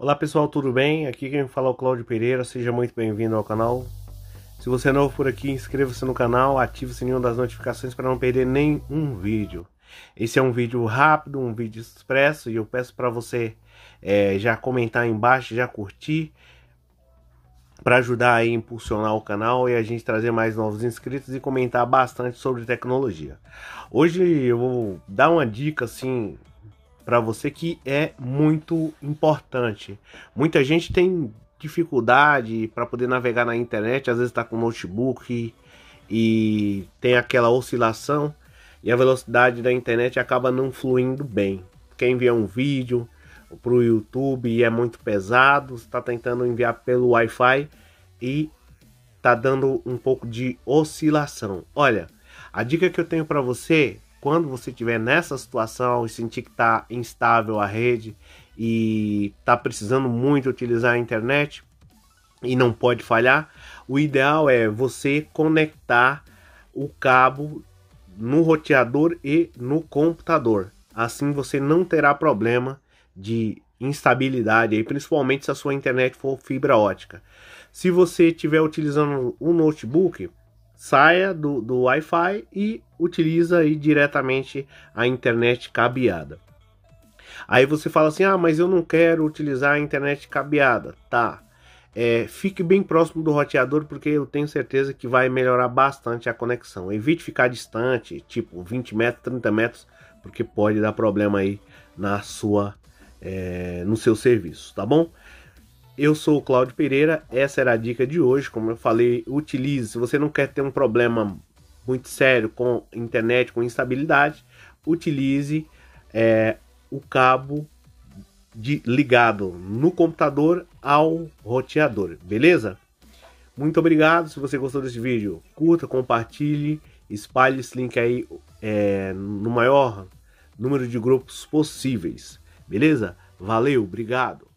Olá pessoal, tudo bem? Aqui quem fala é o Cláudio Pereira, seja muito bem-vindo ao canal. Se você é novo por aqui, inscreva-se no canal, ative o sininho das notificações para não perder nenhum vídeo. Esse é um vídeo rápido, um vídeo expresso e eu peço para você é, já comentar aí embaixo, já curtir, para ajudar a impulsionar o canal e a gente trazer mais novos inscritos e comentar bastante sobre tecnologia. Hoje eu vou dar uma dica assim para você que é muito importante. Muita gente tem dificuldade para poder navegar na internet, às vezes está com notebook e tem aquela oscilação e a velocidade da internet acaba não fluindo bem. Quer enviar um vídeo para o YouTube e é muito pesado, está tentando enviar pelo Wi-Fi e tá dando um pouco de oscilação. Olha, a dica que eu tenho para você quando você estiver nessa situação e sentir que está instável a rede e está precisando muito utilizar a internet e não pode falhar, o ideal é você conectar o cabo no roteador e no computador. Assim você não terá problema de instabilidade, principalmente se a sua internet for fibra ótica. Se você estiver utilizando um notebook, saia do, do Wi-Fi e utiliza aí diretamente a internet cabeada. Aí você fala assim: ah, mas eu não quero utilizar a internet cabeada. Tá. É, fique bem próximo do roteador, porque eu tenho certeza que vai melhorar bastante a conexão. Evite ficar distante, tipo 20 metros, 30 metros, porque pode dar problema aí na sua, é, no seu serviço, tá bom? Eu sou o Cláudio Pereira, essa era a dica de hoje. Como eu falei, utilize. Se você não quer ter um problema muito sério com internet, com instabilidade, utilize é, o cabo de, ligado no computador ao roteador, beleza? Muito obrigado. Se você gostou desse vídeo, curta, compartilhe, espalhe esse link aí é, no maior número de grupos possíveis, beleza? Valeu, obrigado.